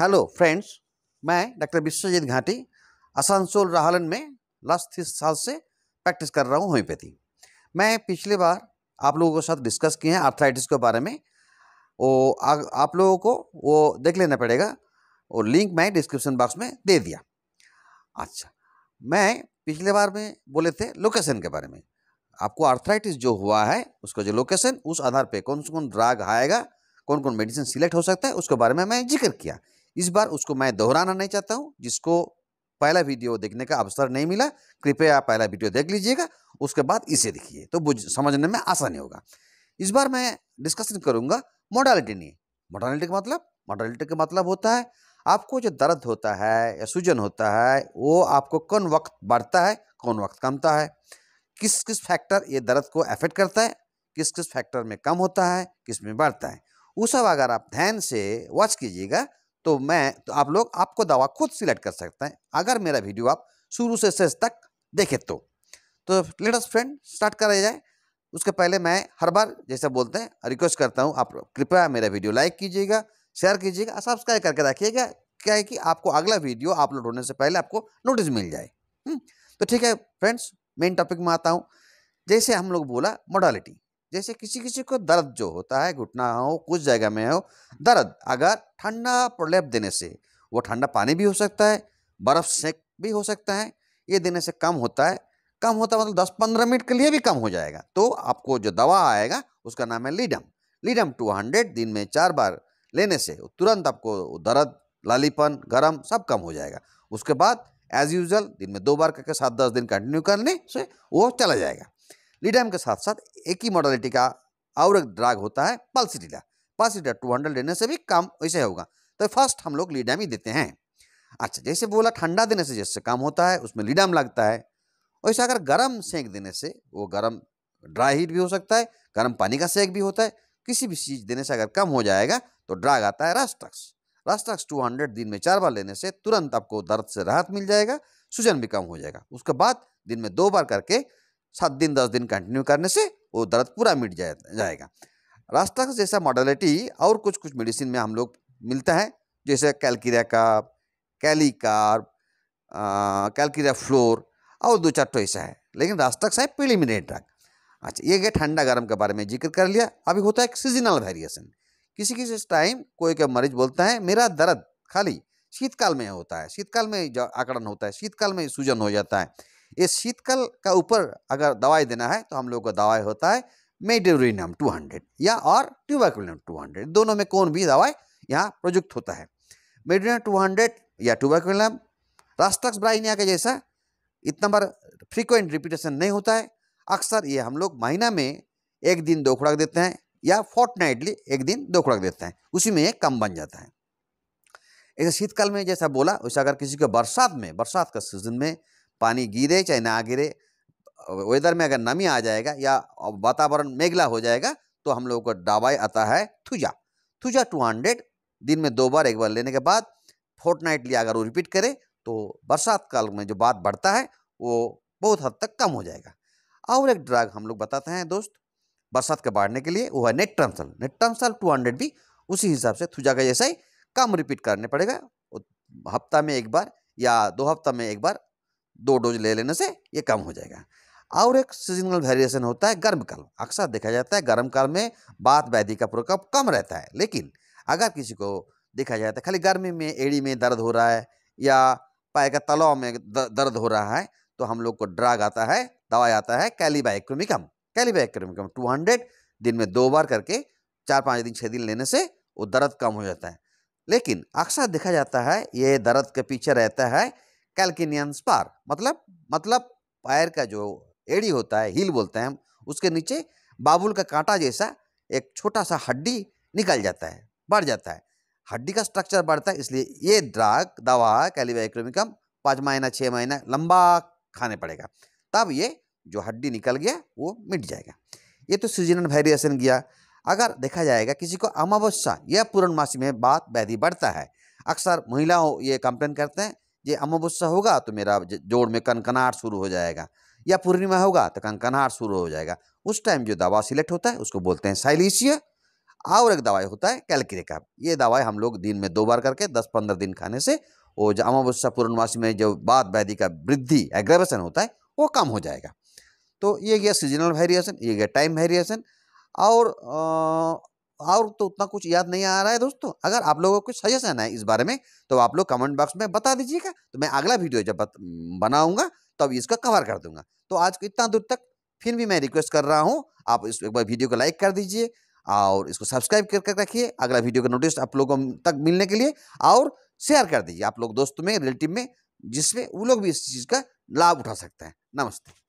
hello friends मैं doctor Vishwajeet Ghati Asansol राहलन में last तीस साल से प्रैक्टिस कर रहा हूँ होम्योपैथी मैं पिछले बार आप लोगों के साथ डिस्कस किए हैं आर्थराइटिस के बारे में वो आप लोगों को वो देख लेना पड़ेगा और लिंक मैं डिस्क्रिप्शन बॉक्स में दे दिया अच्छा मैं पिछले बार में बोले थे लोकेशन के बारे में आपको आर्थराइटिस जो हुआ है उसका जो लोकेशन उस आधार पर कौन कौन ड्राग आएगा कौन कौन मेडिसिन सिलेक्ट हो सकता है उसके बारे में मैं जिक्र किया इस बार उसको मैं दोहराना नहीं चाहता हूँ जिसको पहला वीडियो देखने का अवसर नहीं मिला कृपया पहला वीडियो देख लीजिएगा उसके बाद इसे देखिए तो बुझ समझने में आसानी होगा इस बार मैं डिस्कशन करूँगा मोडालिटी नहीं मोडालिटी का मतलब मोडालिटी का मतलब होता है आपको जो दर्द होता है या सूजन होता है वो आपको कौन वक्त बढ़ता है कौन वक्त कमता है किस किस फैक्टर ये दर्द को अफेक्ट करता है किस किस फैक्टर में कम होता है किस में बढ़ता है वो सब अगर आप ध्यान से वॉच कीजिएगा तो मैं तो आप लोग आपको दवा खुद सिलेक्ट कर सकते हैं अगर मेरा वीडियो आप शुरू से शेष तक देखें तो तो लेटस फ्रेंड स्टार्ट करा जाए उसके पहले मैं हर बार जैसे बोलते हैं रिक्वेस्ट करता हूँ आप कृपया मेरा वीडियो लाइक कीजिएगा शेयर कीजिएगा और सब्सक्राइब करके रखिएगा क्या है कि आपको अगला वीडियो अपलोड होने से पहले आपको नोटिस मिल जाए हम्म, तो ठीक है फ्रेंड्स मेन टॉपिक में आता हूँ जैसे हम लोग बोला मोडालिटी जैसे किसी किसी को दर्द जो होता है घुटना हो कुछ जगह में हो दर्द अगर ठंडा प्रलेप देने से वो ठंडा पानी भी हो सकता है बर्फ़ सेक भी हो सकता है ये देने से कम होता है कम होता है मतलब दस पंद्रह मिनट के लिए भी कम हो जाएगा तो आपको जो दवा आएगा उसका नाम है लीडम लीडम टू हंड्रेड दिन में चार बार लेने से तुरंत आपको दर्द लालीपन गर्म सब कम हो जाएगा उसके बाद एज यूजल दिन में दो बार करके सात दस दिन कंटिन्यू करने से वो चला जाएगा लिडाइम के साथ साथ एक ही मॉडलिटी का और एक ड्राग होता है पल्सिडिला पल्सिडिला टू हंड्रेड लेने से भी काम वैसे होगा तो फर्स्ट हम लोग लिडाम ही देते हैं अच्छा जैसे बोला ठंडा देने से जैसे काम होता है उसमें लीडाम लगता है वैसे अगर गर्म सेंक देने से वो गर्म ड्राई हीट भी हो सकता है गर्म पानी का सेक भी होता है किसी भी चीज़ देने से अगर कम हो जाएगा तो ड्राग आता है रास्ट्रक्स रास्ट्रक्स 200 दिन में चार बार लेने से तुरंत आपको दर्द से राहत मिल जाएगा सूजन भी कम हो जाएगा उसके बाद दिन में दो बार करके सात दिन दस दिन कंटिन्यू करने से वो दर्द पूरा मिट जाए जाएगा रास्ता जैसा मॉडलिटी और कुछ कुछ मेडिसिन में हम लोग मिलता है जैसे कैलकीरिया का कैलिकार कैलकीरिया फ्लोर और दो चार तो ऐसा है लेकिन रास्ता है प्रिलिमिनरी ड्रग अच्छा ये गया ठंडा गर्म के बारे में जिक्र कर लिया अभी होता है सीजनल वेरिएशन किसी किसी टाइम कोई कोई मरीज बोलता है मेरा दर्द खाली शीतकाल में होता है शीतकाल में आकड़न होता है शीतकाल में सूजन हो जाता है ये शीतकाल का ऊपर अगर दवाई देना है तो हम लोग का दवाई होता है टू 200 या और टू 200 दोनों में कौन भी दवाई यहाँ प्रयुक्त होता है टू 200 या ट्यूबाकुलिनम रास्टक्स ब्राइनिया के जैसा इतना बार फ्रीक्वेंट रिपीटेशन नहीं होता है अक्सर ये हम लोग महीना में एक दिन दो खुराक देते हैं या फोर्टनाइटली एक दिन दो खुराक देते हैं उसी में ये कम बन जाता है ऐसे शीतकाल में जैसा बोला वैसे अगर किसी को बरसात में बरसात का सीजन में पानी गिरे चाहे ना गिरे वेदर में अगर नमी आ जाएगा या वातावरण मेघला हो जाएगा तो हम लोगों को दवाई आता है थुजा थुजा टू हंड्रेड दिन में दो बार एक बार लेने के बाद फोर्टनाइटली अगर वो रिपीट करे तो बरसात काल में जो बात बढ़ता है वो बहुत हद तक कम हो जाएगा और एक ड्रग हम लोग बताते हैं दोस्त बरसात के बाढ़ने के लिए वो है नेट्रमसल नेट्रमसल टू हंड्रेड भी उसी हिसाब से थुजा का जैसा ही कम रिपीट करने पड़ेगा हफ्ता में एक बार या दो हफ्ता में एक बार दो डोज ले लेने से ये कम हो जाएगा और एक सीजनल वेरिएशन होता है गर्म काल अक्सर देखा जाता है गर्म काल में बात व्याधि का प्रकोप कम रहता है लेकिन अगर किसी को देखा जाता तो है खाली गर्मी में एड़ी में दर्द हो रहा है या पाए का तलाव में दर्द हो रहा है तो हम लोग को ड्रग आता है दवाई आता है कैलीबाइक्रोमिकम कैलीबाइक्रोमिकम टू हंड्रेड दिन में दो बार करके चार पाँच दिन छः दिन लेने से वो दर्द कम हो जाता है लेकिन अक्सर देखा जाता है ये दर्द के पीछे रहता है कैलकिनियंस पार मतलब मतलब पैर का जो एड़ी होता है हील बोलते हैं हम उसके नीचे बाबुल का कांटा जैसा एक छोटा सा हड्डी निकल जाता है बढ़ जाता है हड्डी का स्ट्रक्चर बढ़ता है इसलिए ये ड्रग दवा कैलिवाइक्रोमिकम पाँच महीना छः महीना लंबा खाने पड़ेगा तब ये जो हड्डी निकल गया वो मिट जाएगा ये तो सीजनल वेरिएशन गया अगर देखा जाएगा किसी को अमावस्या या पूर्णमासी में बात व्याधि बढ़ता है अक्सर महिलाओं ये कंप्लेन करते हैं ये अमावस्या होगा तो मेरा जोड़ में कनकनाहट शुरू हो जाएगा या पूर्णिमा होगा तो कनकनार शुरू हो जाएगा उस टाइम जो दवा सिलेक्ट होता है उसको बोलते हैं साइलिशिया और एक दवाई होता है कैलक्रिका ये दवाई हम लोग दिन में दो बार करके दस पंद्रह दिन खाने से वो जो अमावस्या पूर्णमासी में जो बाद व्याधि का वृद्धि एग्रेवेशन होता है वो कम हो जाएगा तो ये गया सीजनल वेरिएशन ये गया टाइम वेरिएशन और और तो उतना कुछ याद नहीं आ रहा है दोस्तों अगर आप लोगों को कुछ सजेशन है इस बारे में तो आप लोग कमेंट बॉक्स में बता दीजिएगा तो मैं अगला वीडियो जब बनाऊंगा तब इसका कवर कर दूंगा तो आज को इतना दूर तक फिर भी मैं रिक्वेस्ट कर रहा हूँ आप इस एक बार वीडियो को लाइक कर दीजिए और इसको सब्सक्राइब करके रखिए अगला वीडियो का नोटिस आप लोगों तक मिलने के लिए और शेयर कर दीजिए आप लोग दोस्तों में रिलेटिव में जिसमें वो लोग भी इस चीज़ का लाभ उठा सकते हैं नमस्ते